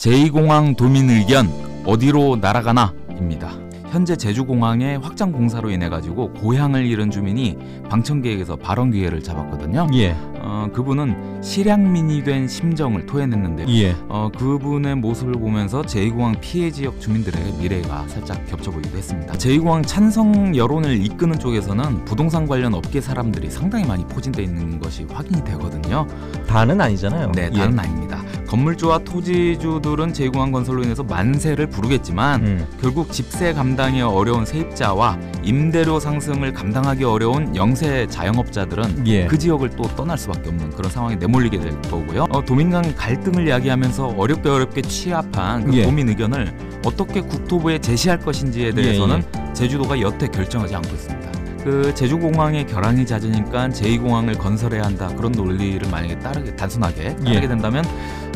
제2공항 도민 의견 어디로 날아가나입니다. 현재 제주공항의 확장 공사로 인해 가지고 고향을 잃은 주민이 방청 객획에서 발언 기회를 잡았거든요. 예. 어, 그분은 실향민이 된 심정을 토해냈는데 예. 어, 그분의 모습을 보면서 제2공항 피해 지역 주민들의 미래가 살짝 겹쳐 보이기도 했습니다. 제2공항 찬성 여론을 이끄는 쪽에서는 부동산 관련 업계 사람들이 상당히 많이 포진되어 있는 것이 확인이 되거든요. 다는 아니잖아요. 네, 예. 다는 예. 아닙니다. 건물주와 토지주들은 제공한 건설로 인해서 만세를 부르겠지만 음. 결국 집세 감당이 어려운 세입자와 임대료 상승을 감당하기 어려운 영세 자영업자들은 예. 그 지역을 또 떠날 수밖에 없는 그런 상황에 내몰리게 될 거고요. 어, 도민 간 갈등을 이야기하면서 어렵게 어렵게 취합한 그 예. 도민 의견을 어떻게 국토부에 제시할 것인지에 대해서는 예. 예. 제주도가 여태 결정하지 않고 있습니다. 그 제주공항의 결항이 잦으니까 제2공항을 건설해야 한다 그런 논리를 만약에 따르게 단순하게 예. 따르게 된다면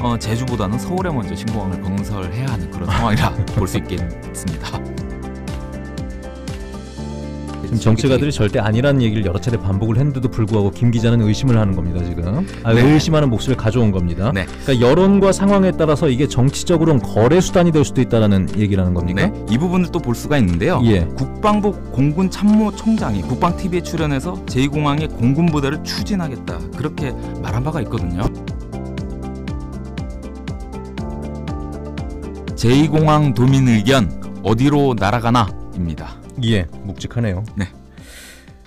어, 제주보다는 서울에 먼저 신공항을 건설해야 하는 그런 상황이라 볼 수 있겠습니다. 정치가들이 절대 아니라는 얘기를 여러 차례 반복을 했는데도 불구하고 김 기자는 의심을 하는 겁니다 지금 아, 네. 의심하는 목소리를 가져온 겁니다. 네. 그러니까 여론과 상황에 따라서 이게 정치적으로는 거래 수단이 될 수도 있다라는 얘기라는 겁니까? 네. 이 부분을 또 볼 수가 있는데요. 예. 국방부 공군 참모총장이 국방 TV에 출연해서 제2공항의 공군 부대를 추진하겠다 그렇게 말한 바가 있거든요. 제2공항 도민 의견 어디로 날아가나입니다. 예, 묵직하네요. 네.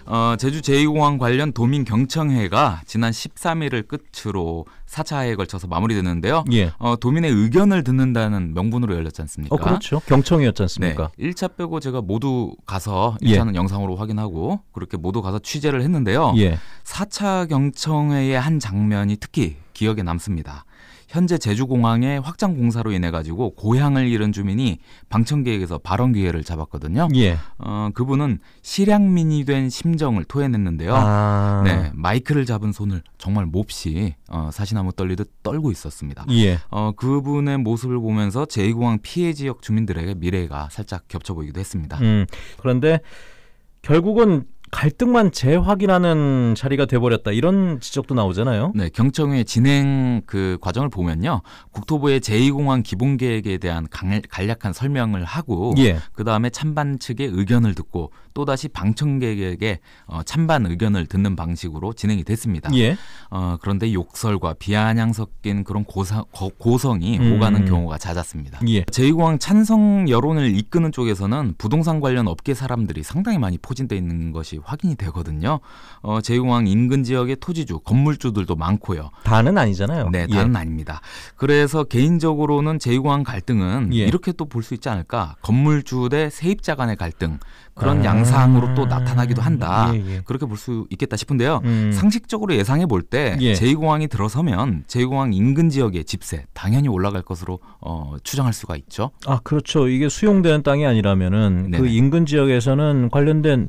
어, 제주 제2공항 관련 도민 경청회가 지난 13일을 끝으로 4차에 걸쳐서 마무리됐는데요. 예. 어, 도민의 의견을 듣는다는 명분으로 열렸지 않습니까? 어, 그렇죠. 경청이었지 않습니까? 네. 1차 빼고 제가 모두 가서 1차는 예. 영상으로 확인하고 그렇게 모두 가서 취재를 했는데요. 예. 4차 경청회의 한 장면이 특히 기억에 남습니다. 현재 제주공항의 확장 공사로 인해 가지고 고향을 잃은 주민이 방청 객획에서 발언 기회를 잡았거든요. 예. 어, 그분은 실향민이 된 심정을 토해냈는데요. 아... 네, 마이크를 잡은 손을 정말 몹시 어, 사시나무 떨리듯 떨고 있었습니다. 예. 어, 그분의 모습을 보면서 제2공항 피해 지역 주민들에게 미래가 살짝 겹쳐 보이기도 했습니다. 음, 그런데 결국은 갈등만 재확인하는 자리가 돼버렸다 이런 지적도 나오잖아요. 네, 경청의 진행 그 과정을 보면요, 국토부의 제2공항 기본계획에 대한 간략한 설명을 하고, 예. 그 다음에 찬반 측의 의견을 듣고 또 다시 방청객에게 어, 찬반 의견을 듣는 방식으로 진행이 됐습니다. 예. 어, 그런데 욕설과 비아냥 섞인 그런 고사, 고, 성이 음. 오가는 경우가 잦았습니다. 예. 제2공항 찬성 여론을 이끄는 쪽에서는 부동산 관련 업계 사람들이 상당히 많이 포진돼 있는 것이 확인이 되거든요. 어, 제공항 인근 지역의 토지주, 건물주들도 많고요. 다는 아니잖아요. 네, 예. 다는 예. 아닙니다. 그래서 개인적으로는 제공항 갈등은 예. 이렇게 또 볼 수 있지 않을까? 건물주 대 세입자 간의 갈등 그런 아. 양상으로 또 나타나기도 한다. 예, 예. 그렇게 볼 수 있겠다 싶은데요. 음. 상식적으로 예상해 볼때 예. 제2공항이 들어서면 제2공항 인근 지역의 집세 당연히 올라갈 것으로 어, 추정할 수가 있죠. 아 그렇죠. 이게 수용되는 땅이 아니라면그 인근 지역에서는 관련된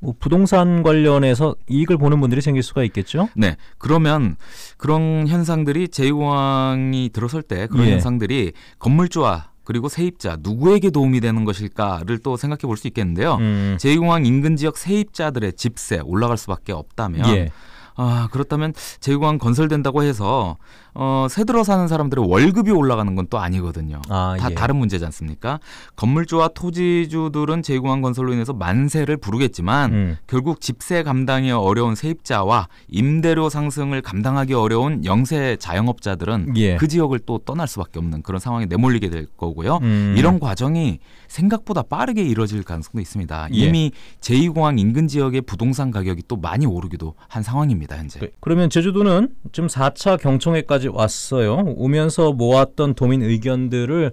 뭐 부동산 관련해서 이익을 보는 분들이 생길 수가 있겠죠. 네. 그러면 그런 현상들이 제이왕이 들어설 때 그런 예. 현상들이 건물주와 그리고 세입자 누구에게 도움이 되는 것일까를 또 생각해 볼 수 있겠는데요. 음. 제2공항 인근 지역 세입자들의 집세 올라갈 수밖에 없다면 예. 아, 그렇다면 제2공항 건설된다고 해서 어, 새 들어 사는 사람들의 월급이 올라가는 건 또 아니거든요. 아, 다 예. 다른 문제지 않습니까? 건물주와 토지주들은 제공한 건설로 인해서 만세를 부르겠지만 음. 결국 집세 감당이 어려운 세입자와 임대료 상승을 감당하기 어려운 영세 자영업자들은 예. 그 지역을 또 떠날 수밖에 없는 그런 상황에 내몰리게 될 거고요. 음. 이런 과정이 생각보다 빠르게 이루어질 가능성도 있습니다. 예. 이미 제2공항 인근 지역의 부동산 가격이 또 많이 오르기도 한 상황입니다. 현재. 네. 그러면 제주도는 지금 4차 경청에까지 여기까지 왔어요. 오면서 모았던 도민 의견들을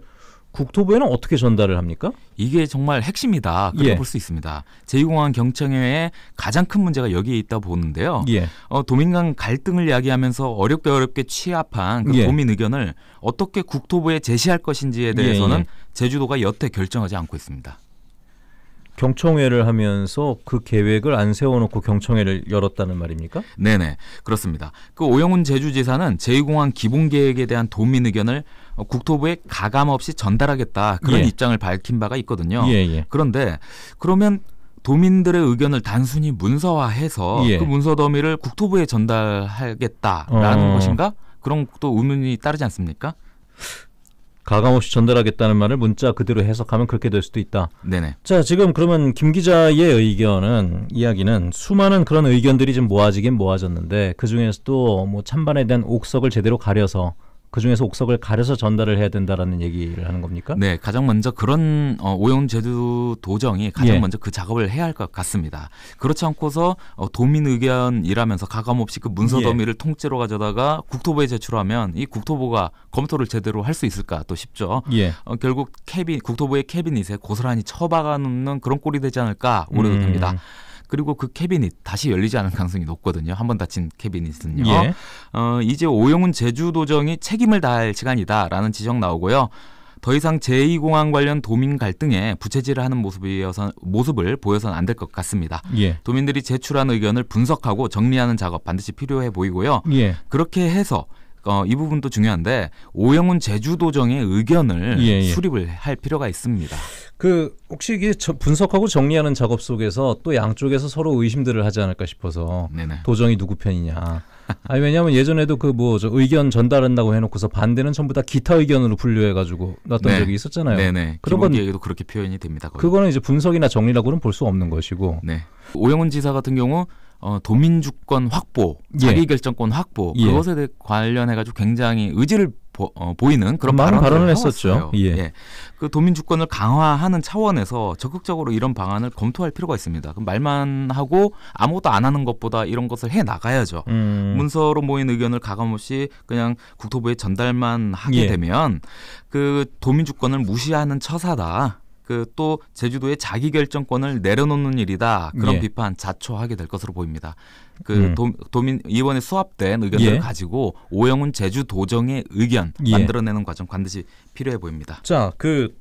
국토부에는 어떻게 전달을 합니까? 이게 정말 핵심이다. 그렇게 예. 볼수 있습니다. 제2공항 경청회의 가장 큰 문제가 여기에 있다 보는데요. 예. 어, 도민 간 갈등을 야기하면서 어렵게 어렵게 취합한 그 예. 도민 의견을 어떻게 국토부에 제시할 것인지에 대해서는 예, 예. 제주도가 여태 결정하지 않고 있습니다. 경청회를 하면서 그 계획을 안 세워놓고 경청회를 열었다는 말입니까? 네네 그렇습니다. 그 오영훈 제주지사는 제2공항 기본계획에 대한 도민 의견을 국토부에 가감 없이 전달하겠다 그런 예. 입장을 밝힌 바가 있거든요. 예예. 예. 그런데 그러면 도민들의 의견을 단순히 문서화해서 예. 그 문서 더미를 국토부에 전달하겠다라는 어... 것인가? 그런 또 의문이 따르지 않습니까? 가감 없이 전달하겠다는 말을 문자 그대로 해석하면 그렇게 될 수도 있다. 네네. 자, 지금 그러면 김 기자의 의견은 이야기는 수많은 그런 의견들이 지금 모아지긴 모아졌는데 그 중에서도 뭐 찬반에 대한 옥석을 제대로 가려서 그 중에서 옥석을 가려서 전달을 해야 된다라는 얘기를 하는 겁니까? 네, 가장 먼저 그런 어, 오용 제도 도정이 가장 예. 먼저 그 작업을 해야 할 것 같습니다. 그렇지 않고서 어, 도민 의견이라면서 가감 없이 그 문서 예. 더미를 예. 통째로 가져다가 국토부에 제출하면 이 국토부가 검토를 제대로 할 수 있을까 또 싶죠. 예. 어, 결국 캐빈 국토부의 캐비닛에 고스란히 처박아놓는 그런 꼴이 되지 않을까 우려도 음. 됩니다. 그리고 그 캐비닛 다시 열리지 않을 가능성이 높거든요. 한 번 닫힌 캐비닛은요. 예. 어, 이제 오영훈 제주도정이 책임을 다할 시간이다라는 지적 나오고요. 더 이상 제2공항 관련 도민 갈등에 부채질을 하는 모습이어서, 모습을 보여선 안 될 것 같습니다. 예. 도민들이 제출한 의견을 분석하고 정리하는 작업 반드시 필요해 보이고요. 예. 그렇게 해서 어, 이 부분도 중요한데 오영훈 제주도정의 의견을 예, 예. 수립을 할 필요가 있습니다. 그 혹시 이게 분석하고 정리하는 작업 속에서 또 양쪽에서 서로 의심들을 하지 않을까 싶어서 네네. 도정이 누구 편이냐. 아니 왜냐하면 예전에도 그뭐 의견 전달한다고 해놓고서 반대는 전부 다 기타 의견으로 분류해가지고 놨던 네. 적이 있었잖아요. 네네. 그런 건 얘기도 그렇게 표현이 됩니다. 거의. 그거는 이제 분석이나 정리라고는 볼 수 없는 것이고. 네. 오영훈 지사 같은 경우 어, 도민주권 확보, 예. 자기결정권 확보 예. 그것에 대해 관련해가지고 굉장히 의지를 보, 어, 보이는 그런 많은 발언을, 했었죠. 예. 예. 그 도민주권을 강화하는 차원에서 적극적으로 이런 방안을 검토할 필요가 있습니다. 그 말만 하고 아무것도 안 하는 것보다 이런 것을 해 나가야죠. 음. 문서로 모인 의견을 가감없이 그냥 국토부에 전달만 하게 예. 되면 그 도민주권을 무시하는 처사다. 그또 제주도의 자기 결정권을 내려놓는 일이다 그런 예. 비판 자초하게 될 것으로 보입니다. 그 음. 도, 민 이번에 수합된 의견들을 예. 가지고 오영훈 제주도정의 의견 예. 만들어내는 과정 반드시 필요해 보입니다. 자, 그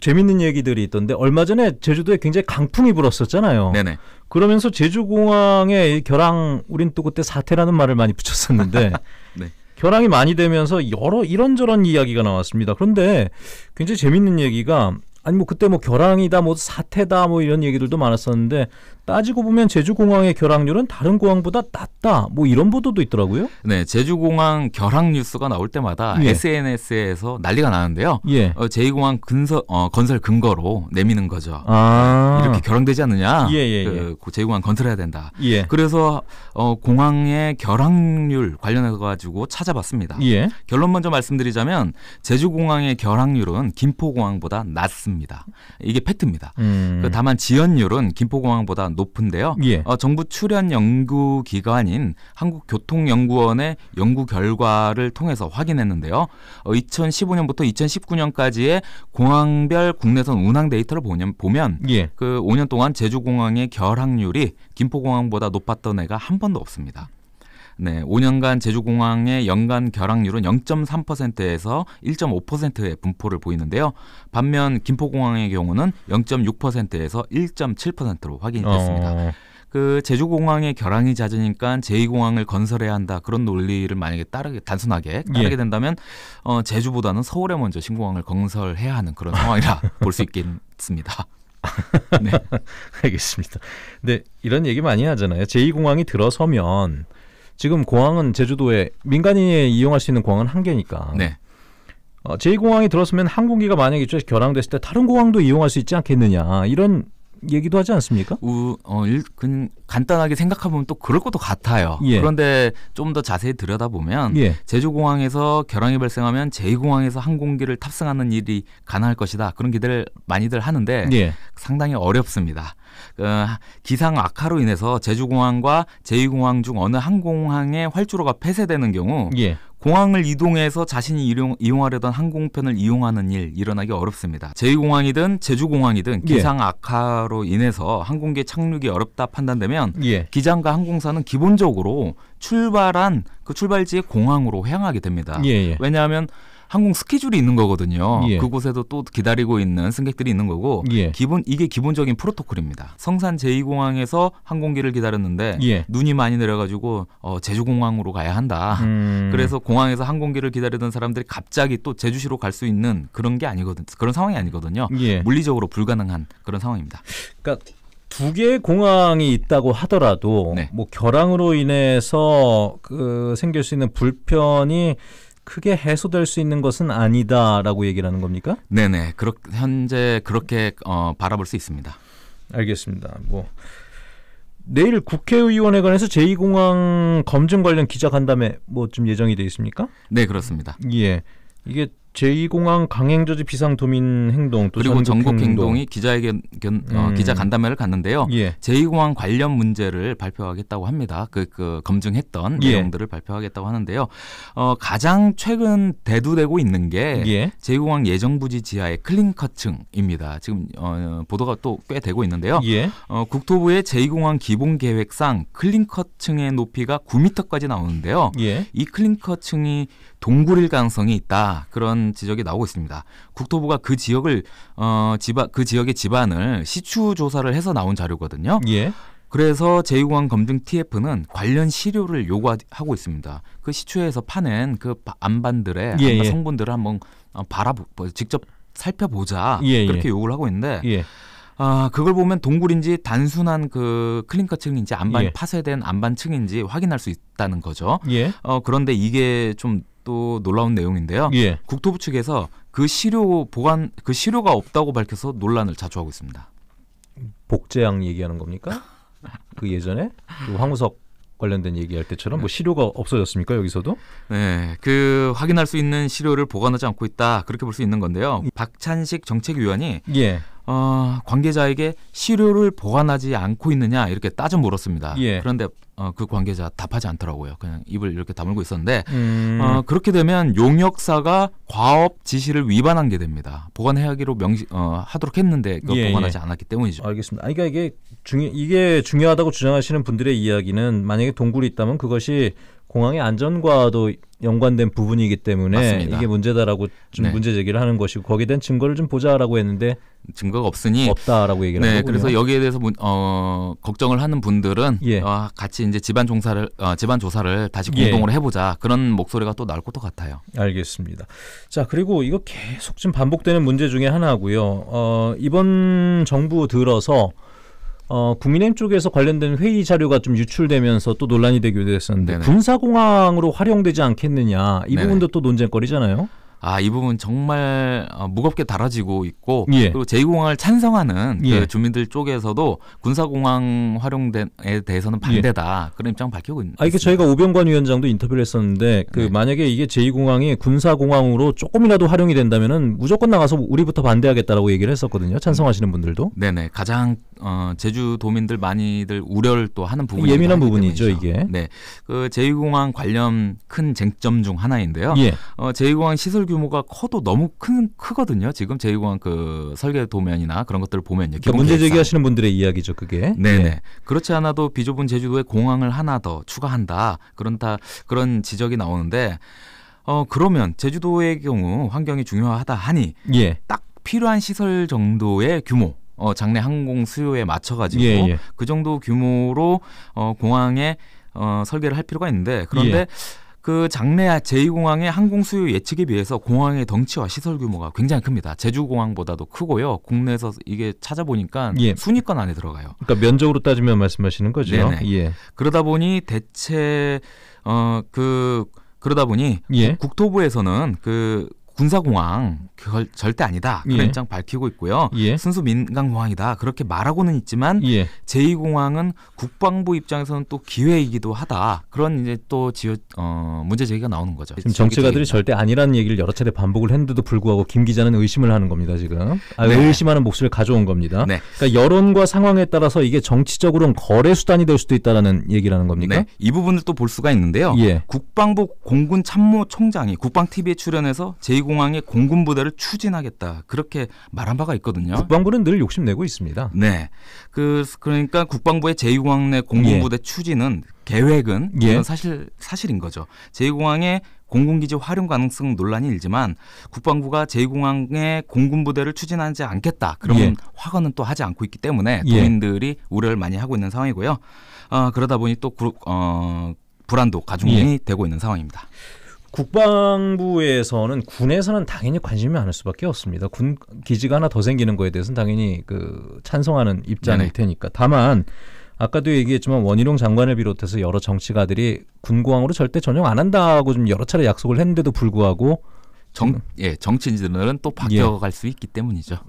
재밌는 얘기들이 있던데 얼마 전에 제주도에 굉장히 강풍이 불었었잖아요. 네네. 그러면서 제주공항에 결항 우린 또 그때 사태라는 말을 많이 붙였었는데 네. 결항이 많이 되면서 여러 이런저런 이야기가 나왔습니다. 그런데 굉장히 재밌는 얘기가 아니 뭐 그때 뭐 결항이다 뭐 사태다 뭐 이런 얘기들도 많았었는데 따지고 보면 제주공항의 결항률은 다른 공항보다 낮다. 뭐 이런 보도도 있더라고요. 네, 제주공항 결항 뉴스가 나올 때마다 예. SNS에서 난리가 나는데요. 예. 어, 제2공항 근설, 어, 건설 근거로 내미는 거죠. 아. 이렇게 결항되지 않느냐. 예, 예, 그, 예. 제2공항 건설해야 된다. 예. 그래서 어, 공항의 결항률 관련해서 가지고 찾아봤습니다. 예. 결론 먼저 말씀드리자면 제주공항의 결항률은 김포공항보다 낮습니다. 이게 팩트입니다. 음. 그 다만 지연율은 김포공항보다 높은데요. 예. 어, 정부 출연 연구 기관인 한국교통연구원의 연구 결과를 통해서 확인했는데요. 어, 2015년부터 2019년까지의 공항별 국내선 운항 데이터를 보면, 보면 예. 그 5년 동안 제주공항의 결항률이 김포공항보다 높았던 애가 한 번도 없습니다. 네, 5년간 제주공항의 연간 결항률은 0.3%에서 1.5%의 분포를 보이는데요. 반면 김포공항의 경우는 0.6%에서 1.7%로 확인됐습니다. 어... 그 제주공항의 결항이 잦으니까 제2공항을 건설해야 한다 그런 논리를 만약에 따르게 단순하게 예. 따르게 예. 된다면 어, 제주보다는 서울에 먼저 신공항을 건설해야 하는 그런 상황이라 볼 수 있겠습니다. 네. 알겠습니다. 네, 이런 얘기 많이 하잖아요. 제2공항이 들어서면 지금 공항은 제주도에 민간인이 이용할 수 있는 공항은 한 개니까. 네. 어, 제2공항이 들었으면 항공기가 만약에 이쪽에 결항됐을 때 다른 공항도 이용할 수 있지 않겠느냐 이런 얘기도 하지 않습니까? 우, 어, 일, 근, 간단하게 생각하면또 그럴 것도 같아요. 예. 그런데 좀 더 자세히 들여다보면 예. 제주공항에서 결항이 발생하면 제2공항에서 항공기를 탑승하는 일이 가능할 것이다. 그런 기대를 많이들 하는데 예. 상당히 어렵습니다. 어, 기상 악화로 인해서 제주공항과 제2공항 중 어느 항공항의 활주로가 폐쇄되는 경우 예. 공항을 이동해서 자신이 이용, 이용하려던 항공편을 이용하는 일 일어나기 어렵습니다. 제2공항이든 제주공항이든 예. 기상 예. 악화로 인해서 항공기 착륙이 어렵다 판단되면 예. 기장과 항공사는 기본적으로 출발한 그 출발지의 공항으로 향하게 됩니다. 예예. 예. 왜냐하면 항공 스케줄이 있는 거거든요. 예. 그곳에도 또 기다리고 있는 승객들이 있는 거고 예. 기본 이게 기본적인 프로토콜입니다. 성산 제2공항에서 항공기를 기다렸는데 예. 눈이 많이 내려가지고 어, 제주공항으로 가야 한다. 음. 그래서 공항에서 항공기를 기다리던 사람들이 갑자기 또 제주시로 갈 수 있는 그런 게 아니거든 그런 상황이 아니거든요. 예. 물리적으로 불가능한 그런 상황입니다. 그러니까 두 개의 공항이 있다고 하더라도 네. 뭐 결항으로 인해서 그 생길 수 있는 불편이 크게 해소될 수 있는 것은 아니다라고 얘기를 하는 겁니까? 네네. 그렇, 현재 그렇게 어, 바라볼 수 있습니다. 알겠습니다. 뭐 내일 국회의원에 관해서 제2공항 검증 관련 기자 간담회 뭐 좀 예정이 돼 있습니까? 네 그렇습니다. 예. 이게 제2공항 강행저지 비상도민 행동 또 그리고 전국 행동이 기자회견 어, 음. 기자 간담회를 갔는데요. 예. 제2공항 관련 문제를 발표하겠다고 합니다. 그, 그 검증했던 예. 내용들을 발표하겠다고 하는데요. 어, 가장 최근 대두되고 있는 게 예. 제2공항 예정부지 지하의 클린커층입니다. 지금 어, 보도가 또 꽤 되고 있는데요. 예. 어, 국토부의 제2공항 기본 계획상 클린커층의 높이가 9m까지 나오는데요. 예. 이 클린커층이 동굴일 가능성이 있다 그런 지적이 나오고 있습니다. 국토부가 그 지역을 어, 지바, 그 지역의 지반을 시추 조사를 해서 나온 자료거든요. 예. 그래서 제2공항 검증 TF는 관련 시료를 요구하고 있습니다. 그 시추에서 파낸 그 안반들의 예, 예. 성분들을 한번 어, 바라보 직접 살펴보자 예, 예, 그렇게 요구를 하고 있는데 예. 아 그걸 보면 동굴인지 단순한 그 클린커층인지 안반 예. 파쇄된 안반층인지 확인할 수 있다는 거죠. 어 그런데 이게 좀또 놀라운 내용인데요. 예. 국토부 측에서 그 시료 보관 그 시료가 없다고 밝혀서 논란을 자초하고 있습니다. 복제양 얘기하는 겁니까? 그 예전에 그 황우석 관련된 얘기할 때처럼 뭐 시료가 없어졌습니까 여기서도? 네, 그 확인할 수 있는 시료를 보관하지 않고 있다 그렇게 볼 수 있는 건데요. 박찬식 정책위원이 예. 어, 관계자에게 시료를 보관하지 않고 있느냐 이렇게 따져 물었습니다. 예. 그런데 어, 그 관계자 답하지 않더라고요. 그냥 입을 이렇게 다물고 있었는데 음. 어, 그렇게 되면 용역사가 과업 지시를 위반한 게 됩니다. 보관해야기로 명시 어, 하도록 했는데 그 예, 보관하지 예. 않았기 때문이죠. 알겠습니다. 아니, 그러니까 이게 중요 이게 중요하다고 주장하시는 분들의 이야기는 만약에 동굴이 있다면 그것이 공항의 안전과도 연관된 부분이기 때문에 맞습니다. 이게 문제다라고 좀 네. 문제 제기를 하는 것이고 거기에 대한 증거를 좀 보자라고 했는데 증거가 없으니 없다라고 얘기를 네, 하고 그래서 여기에 대해서 문, 어, 걱정을 하는 분들은 예. 어, 같이 이제 집안 종사를 어, 집안 조사를 다시 예. 공동으로 예. 해보자 그런 목소리가 또 나올 것도 같아요. 알겠습니다. 자 그리고 이거 계속 좀 반복되는 문제 중에 하나고요. 어, 이번 정부 들어서 어, 국민의힘 쪽에서 관련된 회의 자료가 좀 유출되면서 또 논란이 되기도 했었는데 네네. 군사공항으로 활용되지 않겠느냐 이 네네. 부분도 또 논쟁거리잖아요. 아, 이 부분 정말 어, 무겁게 달아지고 있고 예. 그리고 제2공항을 찬성하는 그 예. 그 주민들 쪽에서도 군사공항 활용에 대해서는 예. 반대다. 예. 그런 입장 밝히고 있는. 아, 이게 저희가 오병관 위원장도 인터뷰를 했었는데 그 네. 만약에 이게 제2공항이 군사공항으로 조금이라도 활용이 된다면은 무조건 나가서 우리부터 반대하겠다라고 얘기를 했었거든요. 찬성하시는 분들도. 네, 네. 가장 어, 제주도민들 많이들 우려를 또 하는 부분이 예민한 부분이죠, 이게 네. 그 제2공항 관련 큰 쟁점 중 하나인데요. 예. 어, 제2공항 시설 규모가 커도 너무 큰 크거든요. 지금 제일공항그 설계 도면이나 그런 것들을 보면요. 그러니까 문제 제기하시는 분들의 이야기죠, 그게. 네네. 네. 그렇지 않아도 비좁은 제주도에 공항을 하나 더 추가한다. 그런 다 그런 지적이 나오는데 어 그러면 제주도의 경우 환경이 중요하다 하니 예. 딱 필요한 시설 정도의 규모 어, 장내 항공 수요에 맞춰가지고 예, 예. 그 정도 규모로 어, 공항에 어, 설계를 할 필요가 있는데 그런데 예. 그 장래야 제2공항의 항공 수요 예측에 비해서 공항의 덩치와 시설 규모가 굉장히 큽니다. 제주공항보다도 크고요. 국내에서 이게 찾아보니까 예. 순위권 안에 들어가요. 그러니까 면적으로 따지면 말씀하시는 거죠. 예. 그러다 보니 대체 어 그 그러다 보니 예. 국토부에서는 그 군사공항 결, 절대 아니다 예. 그런 예. 입장 밝히고 있고요. 예. 순수 민간공항이다 그렇게 말하고는 있지만 예. 제2공항은 국방부 입장에서는 또 기회이기도 하다 그런 이제 또 지어 문제 제기가 나오는 거죠. 지금 정치가들이 절대 아니라는 얘기를 여러 차례 반복을 했는데도 불구하고 김 기자는 의심을 하는 겁니다 지금 아, 네. 의심하는 목소리를 가져온 겁니다. 네. 그러니까 여론과 상황에 따라서 이게 정치적으로는 거래 수단이 될 수도 있다라는 얘기라는 겁니까? 네. 이 부분을 또 볼 수가 있는데요. 예. 국방부 공군 참모 총장이 국방 TV에 출연해서 제2 경기공항의 공군 부대를 추진하겠다 그렇게 말한 바가 있거든요. 국방부는 늘 욕심내고 있습니다. 네, 그 그러니까 국방부의 제2공항 내 공군 부대 예. 추진은 계획은 예. 사실 사실인 거죠. 제2공항의 공군기지 활용 가능성 논란이 일지만 국방부가 제2공항의 공군부대를 추진하지 않겠다. 그러 예. 화건은 또 하지 않고 있기 때문에 예. 도민들이 예. 우려를 많이 하고 있는 상황이고요. 어, 그러다 보니 또 구, 어, 불안도 가중이 예. 되고 있는 상황입니다. 국방부에서는 군에서는 당연히 관심이 많을 수밖에 없습니다. 군 기지가 하나 더 생기는 거에 대해서는 당연히 그 찬성하는 입장일 테니까. 다만 아까도 얘기했지만 원희룡 장관을 비롯해서 여러 정치가들이 군공항으로 절대 전용 안 한다고 좀 여러 차례 약속을 했는데도 불구하고 정, 예, 정치인들은 또 예. 바뀌어갈 예. 수 있기 때문이죠.